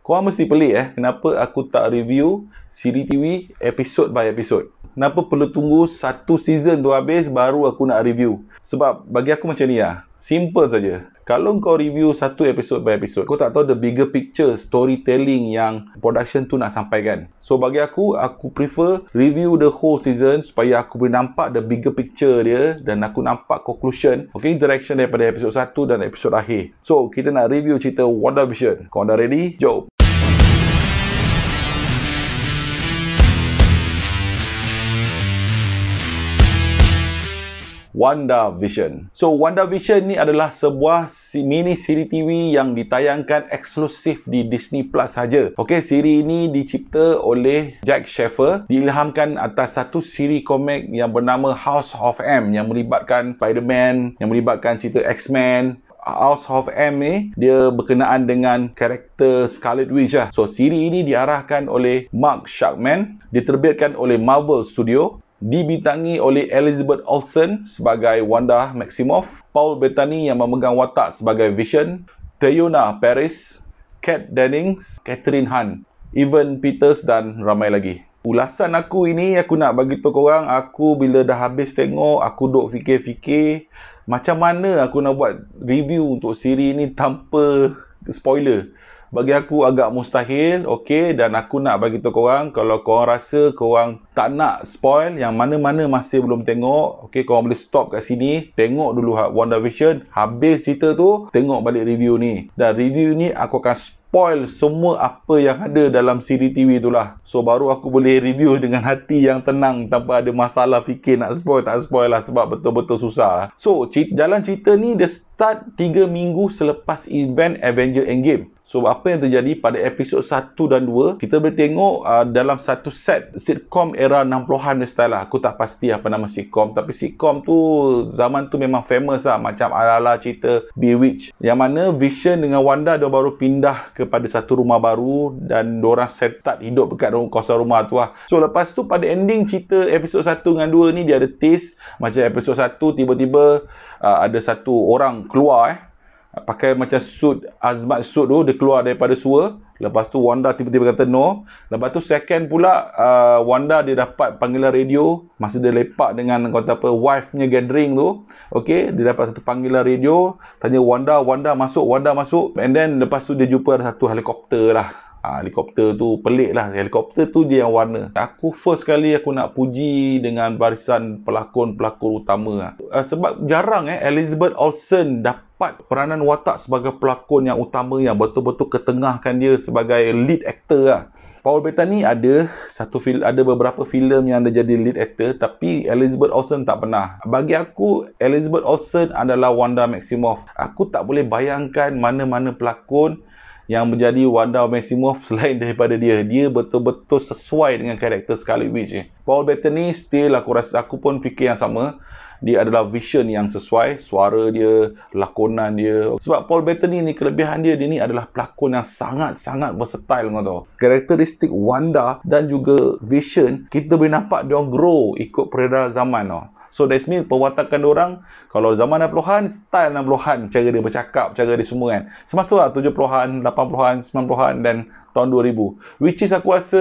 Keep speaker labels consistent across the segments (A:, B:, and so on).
A: korang mesti pelik eh kenapa aku tak review siri TV episode by episode kenapa perlu tunggu satu season tu habis baru aku nak review sebab bagi aku macam ni lah simple saja. kalau kau review satu episode by episode kau tak tahu the bigger picture storytelling yang production tu nak sampaikan so bagi aku aku prefer review the whole season supaya aku boleh nampak the bigger picture dia dan aku nampak conclusion ok interaction daripada episode satu dan episode akhir so kita nak review cerita WandaVision kau dah ready? jom! Wanda Vision. So Wanda Vision ni adalah sebuah mini siri TV yang ditayangkan eksklusif di Disney Plus saja. Okey, siri ini dicipta oleh Jack Schaefer, diilhamkan atas satu siri komik yang bernama House of M yang melibatkan Spider-Man, yang melibatkan cerita X-Men, House of M ni dia berkenaan dengan karakter Scarlet Witch lah. So siri ini diarahkan oleh Mark Sharkman, diterbitkan oleh Marvel Studio dibintangi oleh Elizabeth Olsen sebagai Wanda Maximoff, Paul Bettany yang memegang watak sebagai Vision, Teyona Paris, Kat Dennings, Catherine Han, Evan Peters dan ramai lagi. Ulasan aku ini aku nak bagi tahu korang aku bila dah habis tengok aku dok fikir-fikir macam mana aku nak buat review untuk siri ini tanpa spoiler bagi aku agak mustahil okey dan aku nak bagi tahu korang kalau korang rasa korang tak nak spoil yang mana-mana masih belum tengok okey korang boleh stop kat sini tengok dulu ha- Vision, habis cerita tu tengok balik review ni dan review ni aku akan spoil semua apa yang ada dalam siri TV itulah. So baru aku boleh review dengan hati yang tenang tanpa ada masalah fikir nak spoil tak spoil lah sebab betul-betul susah. So c- jalan cerita ni dia start 3 minggu selepas event Avenger Endgame. So apa yang terjadi pada episod 1 dan 2 kita boleh tengok uh, dalam satu set sitcom era 60-an ni style lah. Aku tak pasti apa nama sitcom tapi sitcom tu zaman tu memang famous lah macam ala-ala cerita Bewitch yang mana Vision dengan Wanda dia baru pindah kepada satu rumah baru dan orang set start hidup dekat rumah kawasan rumah tu lah. So lepas tu pada ending cerita episod 1 dengan 2 ni dia ada taste macam episod 1 tiba-tiba uh, ada satu orang keluar eh pakai macam suit azmat suit tu dia keluar daripada sewer lepas tu Wanda tiba-tiba kata no lepas tu second pula uh, Wanda dia dapat panggilan radio masa dia lepak dengan kata apa wife nya gathering tu okey dia dapat satu panggilan radio tanya Wanda Wanda masuk Wanda masuk and then lepas tu dia jumpa ada satu helikopter lah Ha, helikopter tu pelik lah helikopter tu dia yang warna aku first kali aku nak puji dengan barisan pelakon-pelakon utama lah. Ah, sebab jarang eh Elizabeth Olsen dapat tepat peranan watak sebagai pelakon yang utama yang betul-betul ketengahkan dia sebagai lead actor lah. Paul Bettany ada satu fil, ada beberapa filem yang dia jadi lead actor tapi Elizabeth Olsen tak pernah. Bagi aku Elizabeth Olsen adalah Wanda Maximoff. Aku tak boleh bayangkan mana-mana pelakon yang menjadi Wanda Maximoff selain daripada dia. Dia betul-betul sesuai dengan karakter Scarlet Witch. Paul Bettany still aku rasa aku pun fikir yang sama dia adalah vision yang sesuai suara dia lakonan dia sebab Paul Bettany ni kelebihan dia dia ni adalah pelakon yang sangat-sangat versatile kau tahu karakteristik Wanda dan juga vision kita boleh nampak dia grow ikut peredaran zaman tau So that's mean perwatakan orang kalau zaman 60-an, style 60-an, cara dia bercakap, cara dia semua kan. Semasa lah 70-an, 80-an, 90-an dan tahun 2000. Which is aku rasa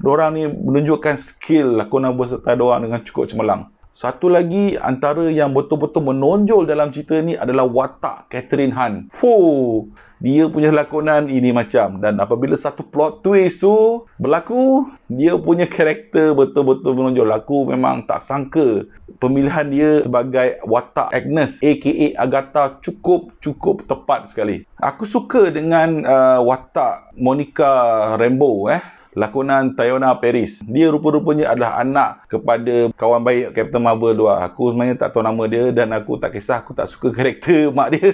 A: orang ni menunjukkan skill lakonan bersetai orang dengan cukup cemerlang. Satu lagi antara yang betul-betul menonjol dalam cerita ni adalah watak Catherine Han. Fuh, dia punya lakonan ini macam dan apabila satu plot twist tu berlaku, dia punya karakter betul-betul menonjol. Aku memang tak sangka pemilihan dia sebagai watak Agnes aka Agatha cukup cukup tepat sekali. Aku suka dengan uh, watak Monica Rambeau eh lakonan Tayona Paris. Dia rupa-rupanya adalah anak kepada kawan baik Captain Marvel tu lah. Aku sebenarnya tak tahu nama dia dan aku tak kisah. Aku tak suka karakter mak dia.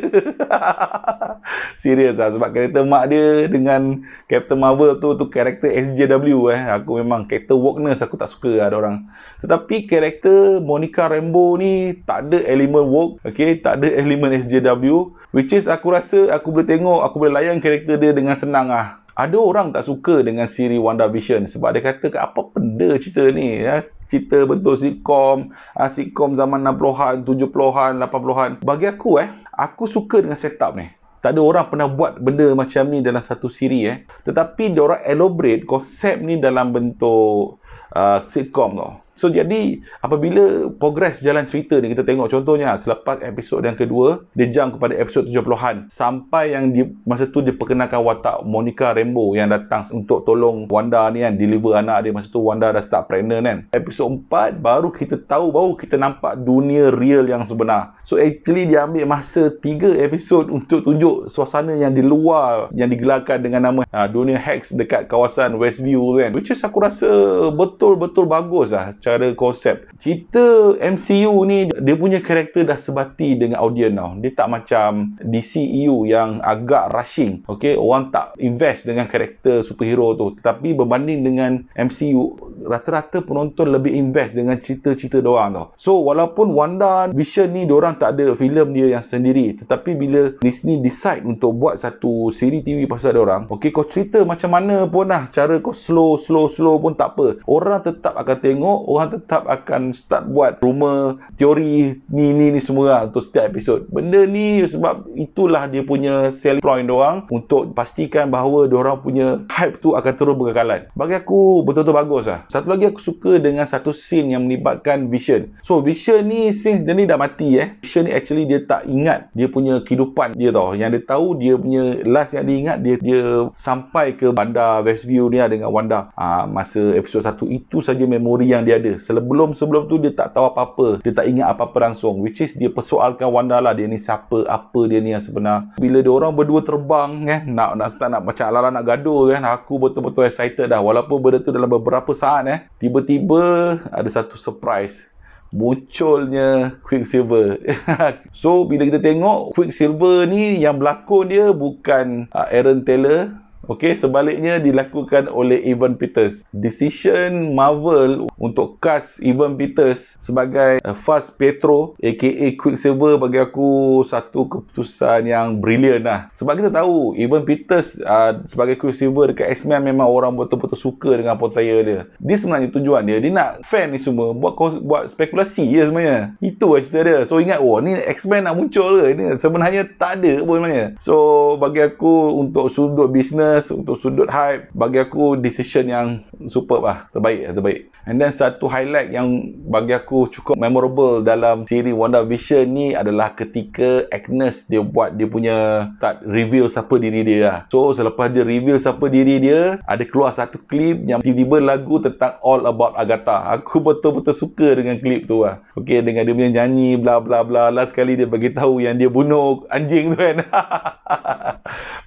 A: Serius lah. Sebab karakter mak dia dengan Captain Marvel tu, tu karakter SJW eh. Aku memang karakter wokeness aku tak suka lah ada orang. Tetapi karakter Monica Rambeau ni tak ada elemen woke. Okay, tak ada elemen SJW. Which is aku rasa aku boleh tengok, aku boleh layan karakter dia dengan senang lah ada orang tak suka dengan siri Wanda Vision sebab dia kata apa benda cerita ni ya cerita bentuk sitcom ah, sitcom zaman 60-an 70-an 80-an bagi aku eh aku suka dengan setup ni tak ada orang pernah buat benda macam ni dalam satu siri eh tetapi dia orang elaborate konsep ni dalam bentuk uh, sitcom tau So jadi apabila progres jalan cerita ni kita tengok contohnya selepas episod yang kedua dia jump kepada episod 70-an sampai yang di, masa tu dia perkenalkan watak Monica Rambo yang datang untuk tolong Wanda ni kan deliver anak dia masa tu Wanda dah start pregnant kan. Episod 4 baru kita tahu baru kita nampak dunia real yang sebenar. So actually dia ambil masa 3 episod untuk tunjuk suasana yang di luar yang digelarkan dengan nama ha, dunia Hex dekat kawasan Westview tu kan. Which is aku rasa betul-betul bagus lah secara konsep. Cerita MCU ni dia punya karakter dah sebati dengan audience tau. Dia tak macam DCU e yang agak rushing. Okay, orang tak invest dengan karakter superhero tu. Tetapi berbanding dengan MCU, rata-rata penonton lebih invest dengan cerita-cerita doang tau. So, walaupun Wanda Vision ni diorang tak ada filem dia yang sendiri. Tetapi bila Disney decide untuk buat satu siri TV pasal diorang, okay, kau cerita macam mana pun lah. Cara kau slow, slow, slow pun tak apa. Orang tetap akan tengok, orang Tuhan tetap akan start buat rumor teori ni ni ni semua lah untuk setiap episod. Benda ni sebab itulah dia punya selling point doang untuk pastikan bahawa diorang punya hype tu akan terus berkekalan. Bagi aku betul-betul bagus lah. Satu lagi aku suka dengan satu scene yang melibatkan Vision. So Vision ni since dia ni dah mati eh. Vision ni actually dia tak ingat dia punya kehidupan dia tau. Yang dia tahu dia punya last yang dia ingat dia dia sampai ke bandar Westview ni lah dengan Wanda. Ha, masa episod satu itu saja memori yang dia ada. Sebelum sebelum tu dia tak tahu apa-apa. Dia tak ingat apa-apa langsung. Which is dia persoalkan Wanda lah dia ni siapa, apa dia ni yang sebenar. Bila dia orang berdua terbang eh, nak nak start nak macam alara nak gaduh kan. Aku betul-betul excited dah walaupun benda tu dalam beberapa saat eh. Tiba-tiba ada satu surprise munculnya Quicksilver. so bila kita tengok Quicksilver ni yang berlakon dia bukan ah, Aaron Taylor Okey, sebaliknya dilakukan oleh Evan Peters. Decision Marvel untuk cast Evan Peters sebagai uh, Fast Petro aka Quicksilver bagi aku satu keputusan yang brilliant lah. Sebab kita tahu Evan Peters uh, sebagai Quicksilver dekat X-Men memang orang betul-betul suka dengan portrayal dia. Dia sebenarnya tujuan dia, dia nak fan ni semua buat buat spekulasi je sebenarnya. Itu lah cerita dia. So ingat, oh ni X-Men nak muncul ke? Ini sebenarnya tak ada pun sebenarnya. So bagi aku untuk sudut bisnes business untuk sudut hype bagi aku decision yang superb lah terbaik lah terbaik and then satu highlight yang bagi aku cukup memorable dalam siri WandaVision ni adalah ketika Agnes dia buat dia punya start reveal siapa diri dia lah so selepas dia reveal siapa diri dia ada keluar satu klip yang tiba-tiba lagu tentang All About Agatha aku betul-betul suka dengan klip tu lah ok dengan dia punya nyanyi bla bla bla last sekali dia bagi tahu yang dia bunuh anjing tu kan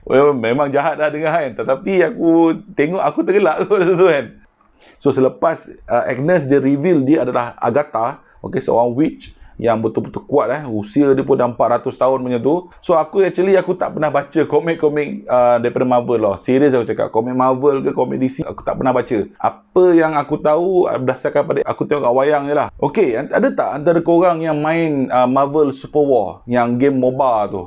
A: memang jahat lah dengan kan tetapi aku tengok aku tergelak tu kan so selepas uh, Agnes dia reveal dia adalah Agatha okay, seorang witch yang betul-betul kuat eh usia dia pun dah 400 tahun macam tu so aku actually aku tak pernah baca komik-komik uh, daripada Marvel lah serius aku cakap komik Marvel ke komik DC aku tak pernah baca apa yang aku tahu uh, berdasarkan pada aku tengok kat wayang je lah Okay, ada tak antara korang yang main uh, Marvel Super War yang game MOBA tu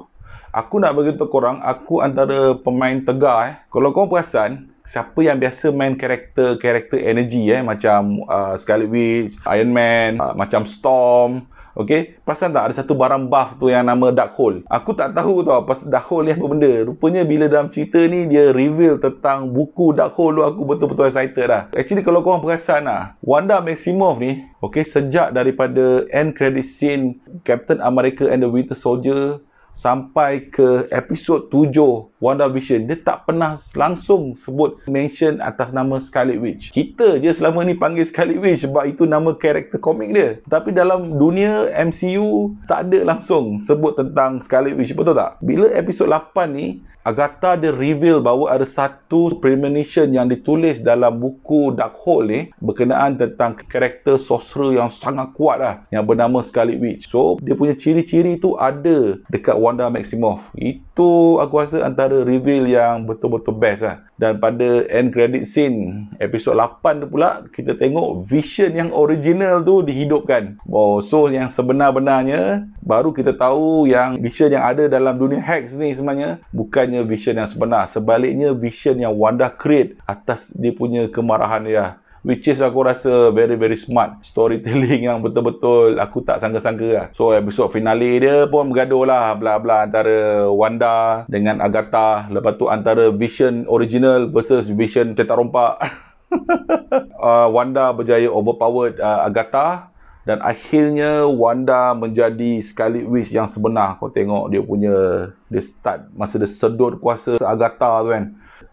A: Aku nak bagi beritahu korang, aku antara pemain tegar eh. Kalau korang perasan, siapa yang biasa main karakter-karakter energi eh. Macam uh, Scarlet Witch, Iron Man, uh, macam Storm. Okay, perasan tak ada satu barang buff tu yang nama Dark Hole? Aku tak tahu tu apa Dark Hole ni apa benda. Rupanya bila dalam cerita ni dia reveal tentang buku Dark Hole tu aku betul-betul excited dah. Actually kalau korang perasan lah, Wanda Maximoff ni, okay, sejak daripada end credit scene Captain America and the Winter Soldier sampai ke episod 7 Wonder Vision dia tak pernah langsung sebut mention atas nama Scarlet Witch. Kita je selama ni panggil Scarlet Witch sebab itu nama karakter komik dia. Tapi dalam dunia MCU tak ada langsung sebut tentang Scarlet Witch betul tak? Bila episod 8 ni Agatha dia reveal bahawa ada satu premonition yang ditulis dalam buku Dark Hole ni berkenaan tentang karakter sorcerer yang sangat kuat lah yang bernama Scarlet Witch. So, dia punya ciri-ciri tu ada dekat Wanda Maximoff. Itu aku rasa antara reveal yang betul-betul best lah. Dan pada end credit scene episod 8 tu pula kita tengok vision yang original tu dihidupkan. Wow, so yang sebenar-benarnya baru kita tahu yang vision yang ada dalam dunia hex ni sebenarnya bukannya vision yang sebenar. Sebaliknya vision yang Wanda create atas dia punya kemarahan dia which is aku rasa very very smart storytelling yang betul-betul aku tak sangka-sangka lah so episode finale dia pun bergaduh lah bla bla antara Wanda dengan Agatha lepas tu antara Vision original versus Vision cetak rompak uh, Wanda berjaya overpowered uh, Agatha dan akhirnya Wanda menjadi Scarlet Witch yang sebenar. Kau tengok dia punya dia start masa dia sedut kuasa Agatha tu kan.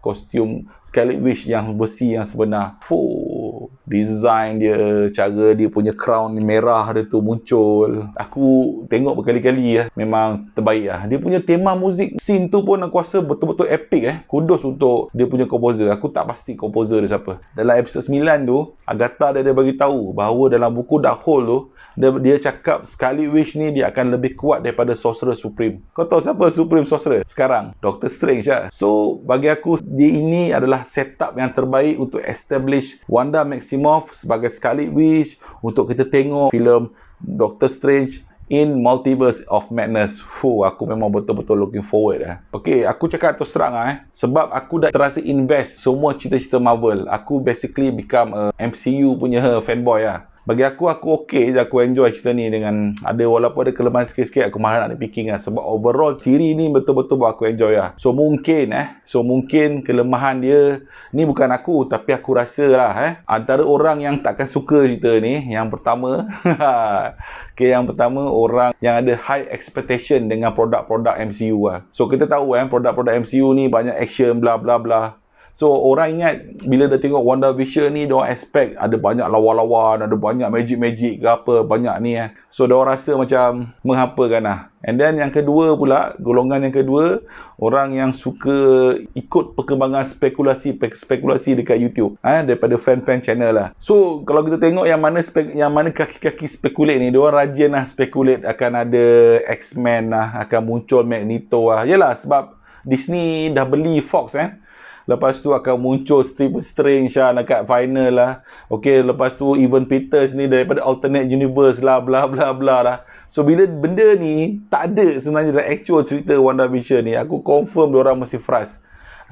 A: Kostum Scarlet Witch yang besi yang sebenar. Fuh. oh design dia, cara dia punya crown merah dia tu muncul. Aku tengok berkali-kali lah. Memang terbaik lah. Dia punya tema muzik scene tu pun aku rasa betul-betul epic eh. Kudus untuk dia punya komposer. Aku tak pasti komposer dia siapa. Dalam episode 9 tu, Agatha dia, dia bagi tahu bahawa dalam buku Dark Hole tu, dia, dia cakap sekali wish ni dia akan lebih kuat daripada Sorcerer Supreme. Kau tahu siapa Supreme Sorcerer sekarang? Doctor Strange lah. So, bagi aku, dia ini adalah setup yang terbaik untuk establish Wanda Maximum Maximoff sebagai Scarlet Witch untuk kita tengok filem Doctor Strange in Multiverse of Madness. Fu, aku memang betul-betul looking forward eh. Okey, aku cakap terus terang eh. Sebab aku dah terasa invest semua cerita-cerita Marvel. Aku basically become a MCU punya fanboy lah bagi aku aku okey je aku enjoy cerita ni dengan ada walaupun ada kelemahan sikit-sikit aku mahu nak fikir lah. sebab overall ciri ni betul-betul buat aku enjoy lah so mungkin eh so mungkin kelemahan dia ni bukan aku tapi aku rasa lah eh antara orang yang takkan suka cerita ni yang pertama okay, yang pertama orang yang ada high expectation dengan produk-produk MCU lah so kita tahu eh produk-produk MCU ni banyak action bla bla bla So orang ingat bila dah tengok Wonder Vision ni dia expect ada banyak lawa-lawan, ada banyak magic-magic ke apa, banyak ni eh. So dia rasa macam menghampakan lah. And then yang kedua pula, golongan yang kedua, orang yang suka ikut perkembangan spekulasi spekulasi dekat YouTube eh, daripada fan-fan channel lah. So kalau kita tengok yang mana spek, yang mana kaki-kaki spekulate ni, dia rajin lah spekulate akan ada X-Men lah, akan muncul Magneto lah. Yelah sebab Disney dah beli Fox eh. Lepas tu akan muncul Stephen Strange lah dekat final lah. Okey, lepas tu even Peters ni daripada alternate universe lah bla bla bla lah. So bila benda ni tak ada sebenarnya dalam actual cerita WandaVision ni, aku confirm dia orang mesti frust.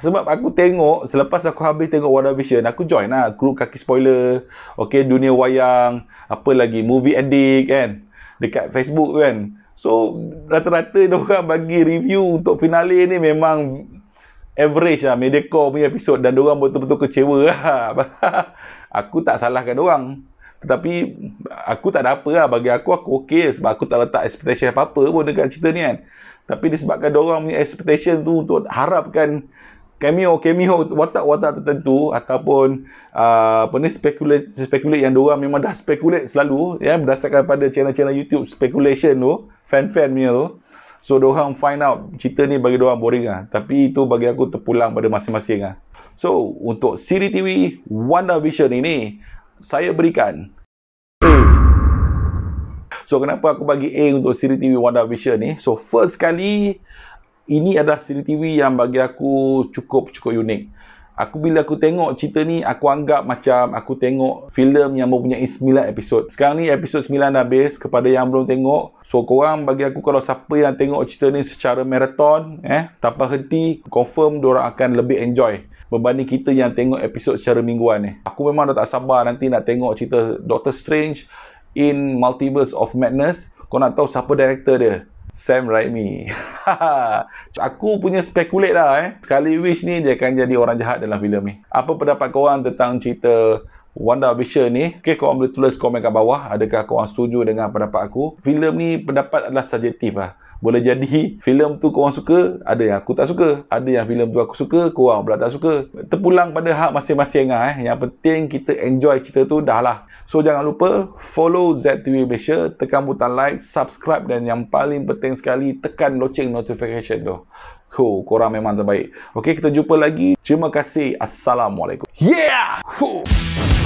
A: Sebab aku tengok selepas aku habis tengok WandaVision, aku join lah grup kaki spoiler. Okey, dunia wayang, apa lagi movie addict kan dekat Facebook kan. So rata-rata dia orang bagi review untuk finale ni memang average lah Mediacorp punya episod dan diorang betul-betul kecewa lah. aku tak salahkan diorang tetapi aku tak ada apa lah bagi aku aku ok sebab aku tak letak expectation apa-apa pun dekat cerita ni kan tapi disebabkan diorang punya expectation tu untuk harapkan cameo-cameo watak-watak tertentu ataupun uh, apa ni speculate, speculate yang diorang memang dah speculate selalu ya berdasarkan pada channel-channel YouTube speculation tu fan-fan punya tu So diorang find out cerita ni bagi diorang boring lah. Tapi itu bagi aku terpulang pada masing-masing lah. So untuk Siri TV Wanda Vision ini saya berikan A. So kenapa aku bagi A untuk Siri TV Wanda Vision ni? So first kali ini adalah Siri TV yang bagi aku cukup-cukup unik. Aku bila aku tengok cerita ni aku anggap macam aku tengok filem yang mempunyai 9 episod. Sekarang ni episod 9 dah habis kepada yang belum tengok. So korang bagi aku kalau siapa yang tengok cerita ni secara maraton eh tanpa henti confirm diorang akan lebih enjoy berbanding kita yang tengok episod secara mingguan ni. Eh. Aku memang dah tak sabar nanti nak tengok cerita Doctor Strange in Multiverse of Madness. Kau nak tahu siapa director dia? Sam Raimi. aku punya spekulat lah eh. Sekali Wish ni dia akan jadi orang jahat dalam filem ni. Apa pendapat korang tentang cerita Wanda Vision ni? Okay, korang boleh tulis komen kat bawah. Adakah korang setuju dengan pendapat aku? Filem ni pendapat adalah subjektif lah boleh jadi filem tu kau suka ada yang aku tak suka ada yang filem tu aku suka korang pula tak suka terpulang pada hak masing-masing lah eh. yang penting kita enjoy cerita tu dah lah so jangan lupa follow ZTV Malaysia tekan butang like subscribe dan yang paling penting sekali tekan loceng notification tu Ko, oh, korang memang terbaik. Okey, kita jumpa lagi. Terima kasih. Assalamualaikum. Yeah! Fuh.